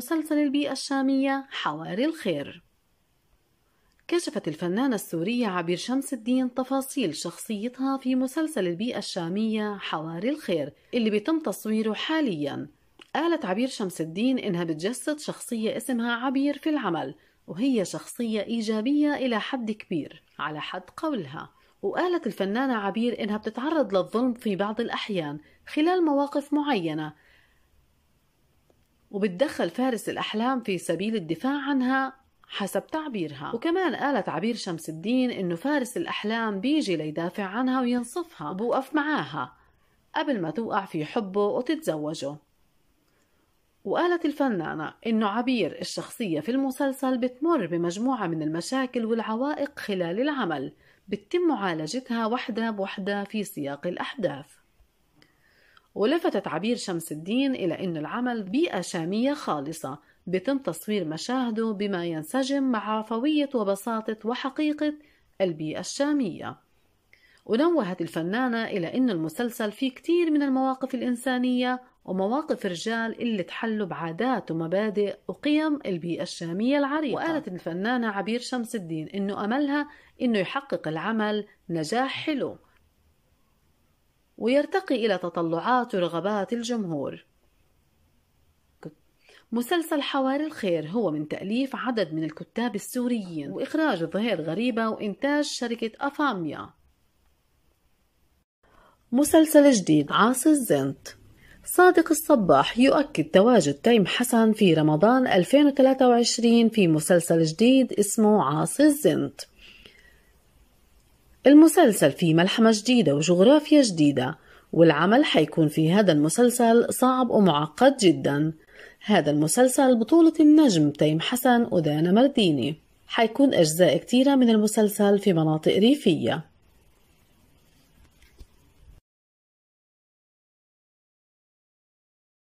مسلسل البيئة الشامية حواري الخير كشفت الفنانة السورية عبير شمس الدين تفاصيل شخصيتها في مسلسل البيئة الشامية حواري الخير اللي بيتم تصويره حالياً قالت عبير شمس الدين إنها بتجسد شخصية اسمها عبير في العمل وهي شخصية إيجابية إلى حد كبير على حد قولها وقالت الفنانة عبير إنها بتتعرض للظلم في بعض الأحيان خلال مواقف معينة وبتدخل فارس الأحلام في سبيل الدفاع عنها حسب تعبيرها وكمان قال تعبير شمس الدين إنه فارس الأحلام بيجي ليدافع عنها وينصفها وبوقف معاها قبل ما توقع في حبه وتتزوجه وقالت الفنانة إنه عبير الشخصية في المسلسل بتمر بمجموعة من المشاكل والعوائق خلال العمل بتتم معالجتها وحدة بوحدة في سياق الأحداث ولفتت عبير شمس الدين إلى أن العمل بيئة شامية خالصة بتم تصوير مشاهده بما ينسجم مع عفوية وبساطة وحقيقة البيئة الشامية ونوهت الفنانة إلى أن المسلسل فيه كتير من المواقف الإنسانية ومواقف رجال اللي تحلوا بعادات ومبادئ وقيم البيئة الشامية العريقة وقالت الفنانة عبير شمس الدين أنه أملها أنه يحقق العمل نجاح حلو ويرتقي إلى تطلعات ورغبات الجمهور مسلسل حواري الخير هو من تأليف عدد من الكتاب السوريين وإخراج ظهير غريبة وإنتاج شركة أفاميا مسلسل جديد عاصي الزنت صادق الصباح يؤكد تواجد تيم حسن في رمضان 2023 في مسلسل جديد اسمه عاصي الزنت المسلسل فيه ملحمة جديدة وجغرافيا جديدة والعمل حيكون في هذا المسلسل صعب ومعقد جدا هذا المسلسل بطولة النجم تيم حسن ودانا مرديني حيكون أجزاء كثيرة من المسلسل في مناطق ريفية